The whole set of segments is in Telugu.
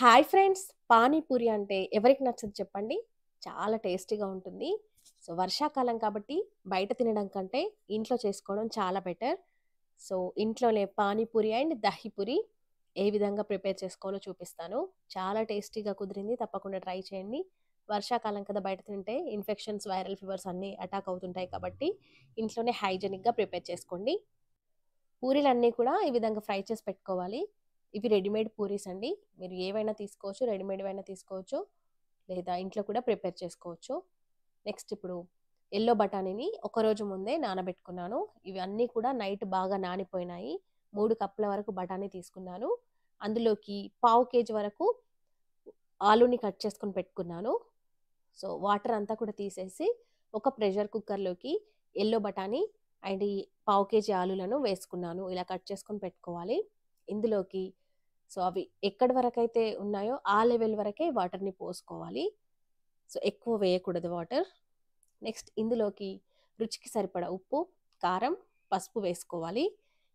హాయ్ ఫ్రెండ్స్ పానీపూరి అంటే ఎవరికి నచ్చదు చెప్పండి చాలా టేస్టీగా ఉంటుంది సో వర్షాకాలం కాబట్టి బయట తినడం కంటే ఇంట్లో చేసుకోవడం చాలా బెటర్ సో ఇంట్లోనే పానీపూరి అండ్ దహీపూరి ఏ విధంగా ప్రిపేర్ చేసుకోవాలో చూపిస్తాను చాలా టేస్టీగా కుదిరింది తప్పకుండా ట్రై చేయండి వర్షాకాలం కదా బయట తింటే ఇన్ఫెక్షన్స్ వైరల్ ఫీవర్స్ అన్నీ అటాక్ అవుతుంటాయి కాబట్టి ఇంట్లోనే హైజెనిక్గా ప్రిపేర్ చేసుకోండి పూరీలన్నీ కూడా ఈ విధంగా ఫ్రై చేసి పెట్టుకోవాలి ఇవి రెడీమేడ్ పూరీస్ అండి మీరు ఏవైనా తీసుకోవచ్చు రెడీమేడ్ అయినా తీసుకోవచ్చు లేదా ఇంట్లో కూడా ప్రిపేర్ చేసుకోవచ్చు నెక్స్ట్ ఇప్పుడు ఎల్లో బఠానీని ఒకరోజు ముందే నానబెట్టుకున్నాను ఇవి అన్నీ కూడా నైట్ బాగా నానిపోయినాయి మూడు కప్పుల వరకు బఠానీ తీసుకున్నాను అందులోకి పావు కేజీ వరకు ఆలుని కట్ చేసుకొని పెట్టుకున్నాను సో వాటర్ అంతా కూడా తీసేసి ఒక ప్రెషర్ కుక్కర్లోకి ఎల్లో బఠానీ అండ్ ఈ పావు కేజీ ఆలులను వేసుకున్నాను ఇలా కట్ చేసుకొని పెట్టుకోవాలి ఇందులోకి సో అవి ఎక్కడి అయితే ఉన్నాయో ఆ లెవెల్ వరకే వాటర్ని పోసుకోవాలి సో ఎక్కువ వేయకూడదు వాటర్ నెక్స్ట్ ఇందులోకి రుచికి సరిపడా ఉప్పు కారం పసుపు వేసుకోవాలి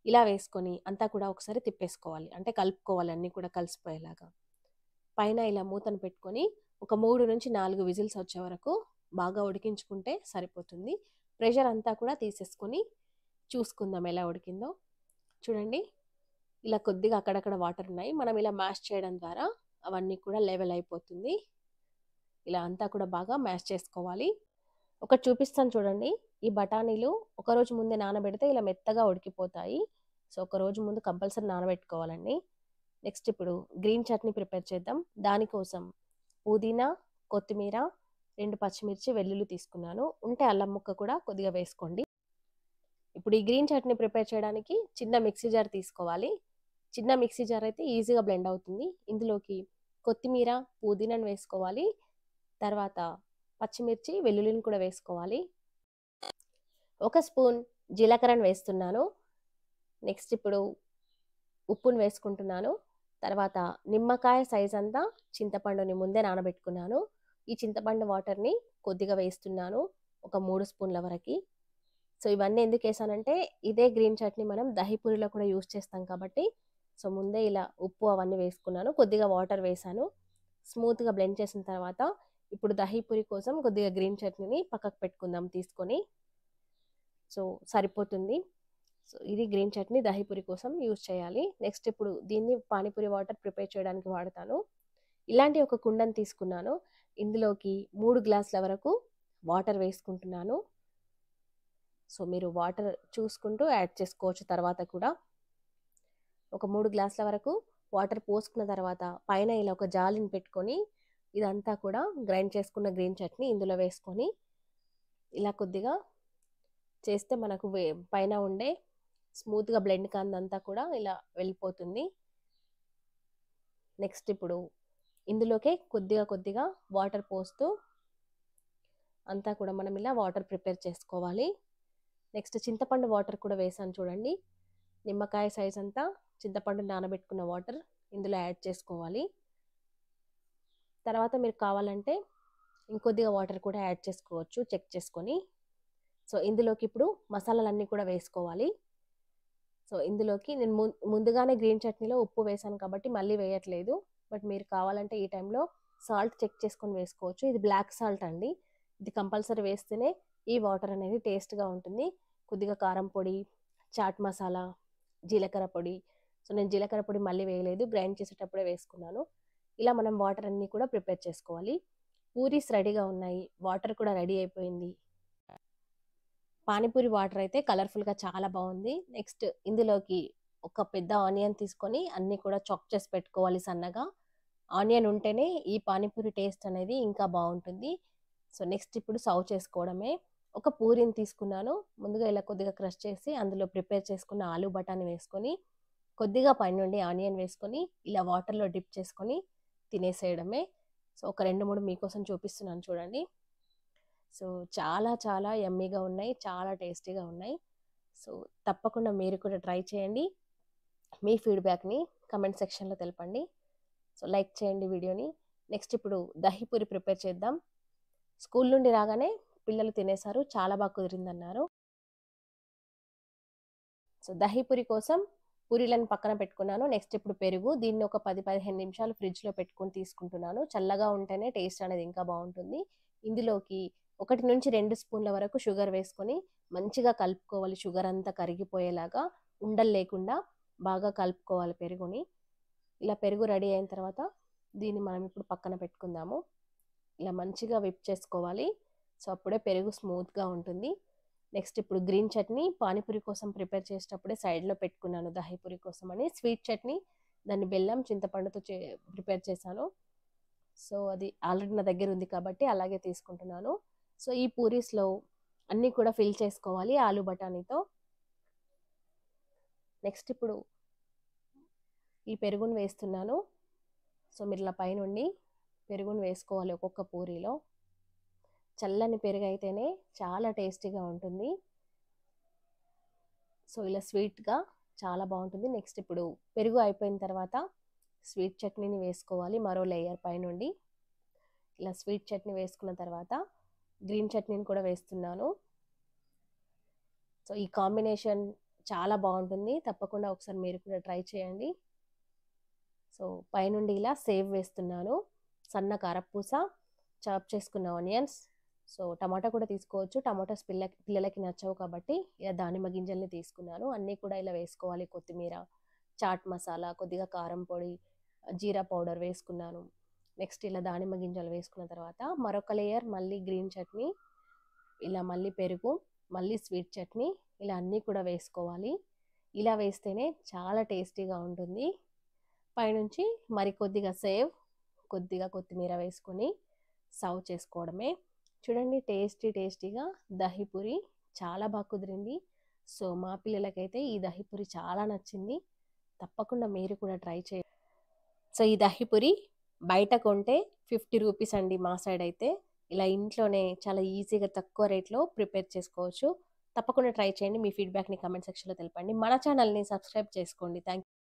ఇలా వేసుకొని అంతా కూడా ఒకసారి తిప్పేసుకోవాలి అంటే కలుపుకోవాలి అన్నీ కూడా కలిసిపోయేలాగా పైన ఇలా మూతను పెట్టుకొని ఒక మూడు నుంచి నాలుగు విజిల్స్ వచ్చే వరకు బాగా ఉడికించుకుంటే సరిపోతుంది ప్రెషర్ అంతా కూడా తీసేసుకొని చూసుకుందాం ఎలా ఉడికిందో చూడండి ఇలా కొద్దిగా అక్కడక్కడ వాటర్ ఉన్నాయి మనం ఇలా మ్యాష్ చేయడం ద్వారా అవన్నీ కూడా లెవెల్ అయిపోతుంది ఇలా అంతా కూడా బాగా మ్యాష్ చేసుకోవాలి ఒకటి చూపిస్తాను చూడండి ఈ బఠానీలు ఒకరోజు ముందే నానబెడితే ఇలా మెత్తగా ఉడికిపోతాయి సో ఒకరోజు ముందు కంపల్సరీ నానబెట్టుకోవాలండి నెక్స్ట్ ఇప్పుడు గ్రీన్ చట్నీ ప్రిపేర్ చేద్దాం దానికోసం పుదీనా కొత్తిమీర రెండు పచ్చిమిర్చి వెల్లుల్లి తీసుకున్నాను ఉంటే అల్లం ముక్క కూడా కొద్దిగా వేసుకోండి ఇప్పుడు ఈ గ్రీన్ చట్నీ ప్రిపేర్ చేయడానికి చిన్న మిక్సీ జార్ తీసుకోవాలి చిన్న మిక్సీ జార్ అయితే ఈజీగా బ్లెండ్ అవుతుంది ఇందులోకి కొత్తిమీర పుదీనాను వేసుకోవాలి తర్వాత పచ్చిమిర్చి వెల్లుల్లిని కూడా వేసుకోవాలి ఒక స్పూన్ జీలకర్రను వేస్తున్నాను నెక్స్ట్ ఇప్పుడు ఉప్పును వేసుకుంటున్నాను తర్వాత నిమ్మకాయ సైజ్ అంతా చింతపండుని ముందే నానబెట్టుకున్నాను ఈ చింతపండు వాటర్ని కొద్దిగా వేస్తున్నాను ఒక మూడు స్పూన్ల వరకు సో ఇవన్నీ ఎందుకు వేసానంటే ఇదే గ్రీన్ చట్నీ మనం దహిపూరిలో కూడా యూస్ చేస్తాం కాబట్టి సో ముందే ఇలా ఉప్పు అవన్నీ వేసుకున్నాను కొద్దిగా వాటర్ వేసాను స్మూత్గా బ్లెండ్ చేసిన తర్వాత ఇప్పుడు దహీపూరి కోసం కొద్దిగా గ్రీన్ చట్నీని పక్కకు పెట్టుకుందాం తీసుకొని సో సరిపోతుంది సో ఇది గ్రీన్ చట్నీ దహీపూరి కోసం యూజ్ చేయాలి నెక్స్ట్ ఇప్పుడు దీన్ని పానీపూరి వాటర్ ప్రిపేర్ చేయడానికి వాడతాను ఇలాంటి ఒక కుండను తీసుకున్నాను ఇందులోకి మూడు గ్లాసుల వరకు వాటర్ వేసుకుంటున్నాను సో మీరు వాటర్ చూసుకుంటూ యాడ్ చేసుకోవచ్చు తర్వాత కూడా ఒక మూడు గ్లాసుల వరకు వాటర్ పోసుకున్న తర్వాత పైన ఇలా ఒక జాలిని పెట్టుకొని ఇదంతా కూడా గ్రైండ్ చేసుకున్న గ్రీన్ చట్నీ ఇందులో వేసుకొని ఇలా కొద్దిగా చేస్తే మనకు పైన ఉండే స్మూత్గా బ్లెండ్ కాందంతా కూడా ఇలా వెళ్ళిపోతుంది నెక్స్ట్ ఇప్పుడు ఇందులోకే కొద్దిగా కొద్దిగా వాటర్ పోస్తూ అంతా కూడా మనం ఇలా వాటర్ ప్రిపేర్ చేసుకోవాలి నెక్స్ట్ చింతపండు వాటర్ కూడా వేసాను చూడండి నిమ్మకాయ సైజ్ అంతా చింతపండు నానబెట్టుకున్న వాటర్ ఇందులో యాడ్ చేసుకోవాలి తర్వాత మీరు కావాలంటే ఇంకొద్దిగా వాటర్ కూడా యాడ్ చేసుకోవచ్చు చెక్ చేసుకొని సో ఇందులోకి ఇప్పుడు మసాలాలన్నీ కూడా వేసుకోవాలి సో ఇందులోకి నేను ముందుగానే గ్రీన్ చట్నీలో ఉప్పు వేసాను కాబట్టి మళ్ళీ వేయట్లేదు బట్ మీరు కావాలంటే ఈ టైంలో సాల్ట్ చెక్ చేసుకొని వేసుకోవచ్చు ఇది బ్లాక్ సాల్ట్ అండి ఇది కంపల్సరీ వేస్తేనే ఈ వాటర్ అనేది టేస్ట్గా ఉంటుంది కొద్దిగా కారం పొడి చాట్ మసాలా జీలకర్ర పొడి సో నేను జీలకర్ర పొడి మళ్ళీ వేయలేదు గ్రైండ్ చేసేటప్పుడే వేసుకున్నాను ఇలా మనం వాటర్ అన్నీ కూడా ప్రిపేర్ చేసుకోవాలి పూరీస్ రెడీగా ఉన్నాయి వాటర్ కూడా రెడీ అయిపోయింది పానీపూరి వాటర్ అయితే కలర్ఫుల్గా చాలా బాగుంది నెక్స్ట్ ఇందులోకి ఒక పెద్ద ఆనియన్ తీసుకొని అన్నీ కూడా చాక్ చేసి పెట్టుకోవాలి సన్నగా ఆనియన్ ఉంటేనే ఈ పానీపూరి టేస్ట్ అనేది ఇంకా బాగుంటుంది సో నెక్స్ట్ ఇప్పుడు సర్వ్ చేసుకోవడమే ఒక పూరిని తీసుకున్నాను ముందుగా ఇలా కొద్దిగా క్రష్ చేసి అందులో ప్రిపేర్ చేసుకున్న ఆలు బఠానీ వేసుకొని కొద్దిగా పైనుండి ఆనియన్ వేసుకొని ఇలా వాటర్లో డిప్ చేసుకొని తినేసేయడమే సో ఒక రెండు మూడు మీకోసం చూపిస్తున్నాను చూడండి సో చాలా చాలా ఎమ్మీగా ఉన్నాయి చాలా టేస్టీగా ఉన్నాయి సో తప్పకుండా మీరు కూడా ట్రై చేయండి మీ ఫీడ్బ్యాక్ని కమెంట్ సెక్షన్లో తెలపండి సో లైక్ చేయండి వీడియోని నెక్స్ట్ ఇప్పుడు దహీపూరి ప్రిపేర్ చేద్దాం స్కూల్ నుండి రాగానే పిల్లలు తినేశారు చాలా బాగా కుదిరిందన్నారు సో దహీపురి కోసం పూరీలను పక్కన పెట్టుకున్నాను నెక్స్ట్ ఇప్పుడు పెరుగు దీన్ని ఒక పది పదిహేను నిమిషాలు ఫ్రిడ్జ్లో పెట్టుకుని తీసుకుంటున్నాను చల్లగా ఉంటేనే టేస్ట్ అనేది ఇంకా బాగుంటుంది ఇందులోకి ఒకటి నుంచి రెండు స్పూన్ల వరకు షుగర్ వేసుకొని మంచిగా కలుపుకోవాలి షుగర్ అంతా కరిగిపోయేలాగా ఉండలు లేకుండా బాగా కలుపుకోవాలి పెరుగుని ఇలా పెరుగు రెడీ అయిన తర్వాత దీన్ని మనం ఇప్పుడు పక్కన పెట్టుకుందాము ఇలా మంచిగా విప్ చేసుకోవాలి సో అప్పుడే పెరుగు స్మూత్గా ఉంటుంది నెక్స్ట్ ఇప్పుడు గ్రీన్ చట్నీ పానీపూరి కోసం ప్రిపేర్ చేసేటప్పుడే సైడ్లో పెట్టుకున్నాను దహీపూరి కోసం అని స్వీట్ చట్నీ దాన్ని బెల్లం చింతపండుతో చే ప్రిపేర్ చేశాను సో అది ఆల్రెడీ నా దగ్గర ఉంది కాబట్టి అలాగే తీసుకుంటున్నాను సో ఈ పూరీస్లో అన్నీ కూడా ఫిల్ చేసుకోవాలి ఆలు బఠానీతో నెక్స్ట్ ఇప్పుడు ఈ పెరుగును వేస్తున్నాను సో మీరు ఇలా పైనుండి పెరుగును వేసుకోవాలి ఒక్కొక్క పూరీలో చల్లని పెరుగు అయితేనే చాలా టేస్టీగా ఉంటుంది సో ఇలా స్వీట్గా చాలా బాగుంటుంది నెక్స్ట్ ఇప్పుడు పెరుగు అయిపోయిన తర్వాత స్వీట్ చట్నీని వేసుకోవాలి మరో లేయర్ పైనుండి ఇలా స్వీట్ చట్నీ వేసుకున్న తర్వాత గ్రీన్ చట్నీని కూడా వేస్తున్నాను సో ఈ కాంబినేషన్ చాలా బాగుంటుంది తప్పకుండా ఒకసారి మీరు కూడా ట్రై చేయండి సో పైనుండి ఇలా సేవ్ వేస్తున్నాను సన్న కారపూస చాప్ చేసుకున్న ఆనియన్స్ సో టమాటా కూడా తీసుకోవచ్చు టమాటాస్ పిల్ల పిల్లలకి నచ్చవు కాబట్టి దానిమ్మ గింజల్ని తీసుకున్నాను అన్నీ కూడా ఇలా వేసుకోవాలి కొత్తిమీర చాట్ మసాలా కొద్దిగా కారం పొడి జీరా పౌడర్ వేసుకున్నాను నెక్స్ట్ ఇలా దానిమ్మ గింజలు వేసుకున్న తర్వాత మరొక లేయర్ మళ్ళీ గ్రీన్ చట్నీ ఇలా మళ్ళీ పెరుగు మళ్ళీ స్వీట్ చట్నీ ఇలా అన్నీ కూడా వేసుకోవాలి ఇలా వేస్తేనే చాలా టేస్టీగా ఉంటుంది పైనుంచి మరి కొద్దిగా సేవ్ కొద్దిగా కొత్తిమీర వేసుకొని సర్వ్ చేసుకోవడమే చూడండి టేస్టీ టేస్టీగా దహిపూరి చాలా బాగా కుదిరింది సో మా పిల్లలకైతే ఈ దహిపూరి చాలా నచ్చింది తప్పకుండా మీరు కూడా ట్రై చేయండి సో ఈ దహిపూరి బయట కొంటే ఫిఫ్టీ రూపీస్ అండి మా సైడ్ అయితే ఇలా ఇంట్లోనే చాలా ఈజీగా తక్కువ రేట్లో ప్రిపేర్ చేసుకోవచ్చు తప్పకుండా ట్రై చేయండి మీ ఫీడ్బ్యాక్ని కమెంట్ సెక్షన్లో తెలపండి మన ఛానల్ని సబ్స్క్రైబ్ చేసుకోండి థ్యాంక్